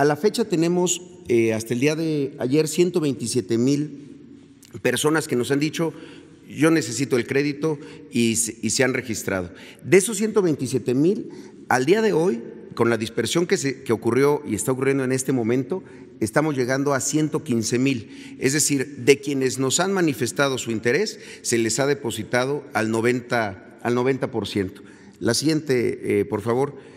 A la fecha tenemos, eh, hasta el día de ayer, 127 mil personas que nos han dicho, yo necesito el crédito y, se han registrado. De esos 127 mil, al día de hoy, con la dispersión que, que ocurrió y está ocurriendo en este momento, estamos llegando a 115 mil. Es decir, de quienes nos han manifestado su interés, se les ha depositado al 90%. Al 90%. La siguiente, eh, por favor.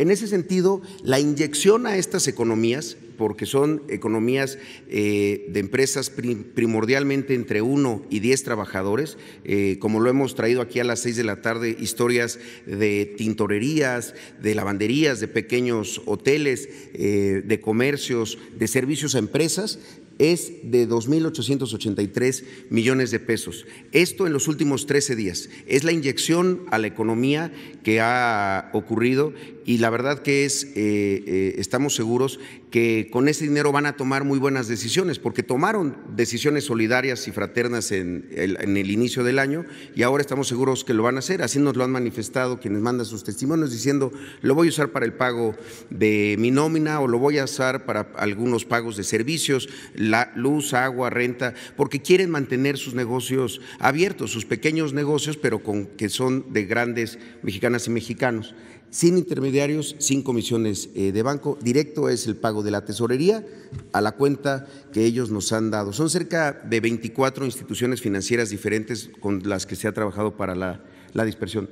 En ese sentido, la inyección a estas economías, porque son economías eh, de empresas primordialmente entre uno y diez trabajadores, eh, como lo hemos traído aquí a las seis de la tarde, historias de tintorerías, de lavanderías, de pequeños hoteles, eh, de comercios, de servicios a empresas, es de 2.883 millones de pesos. Esto en los últimos 13 días. Es la inyección a la economía que ha ocurrido y la verdad que es, eh, eh, estamos seguros que con ese dinero van a tomar muy buenas decisiones, porque tomaron decisiones solidarias y fraternas en el, en el inicio del año y ahora estamos seguros que lo van a hacer. Así nos lo han manifestado quienes mandan sus testimonios diciendo, lo voy a usar para el pago de mi nómina o lo voy a usar para algunos pagos de servicios la luz, agua, renta, porque quieren mantener sus negocios abiertos, sus pequeños negocios, pero con, que son de grandes mexicanas y mexicanos. Sin intermediarios, sin comisiones eh, de banco, directo es el pago de la tesorería a la cuenta que ellos nos han dado. Son cerca de 24 instituciones financieras diferentes con las que se ha trabajado para la, la dispersión.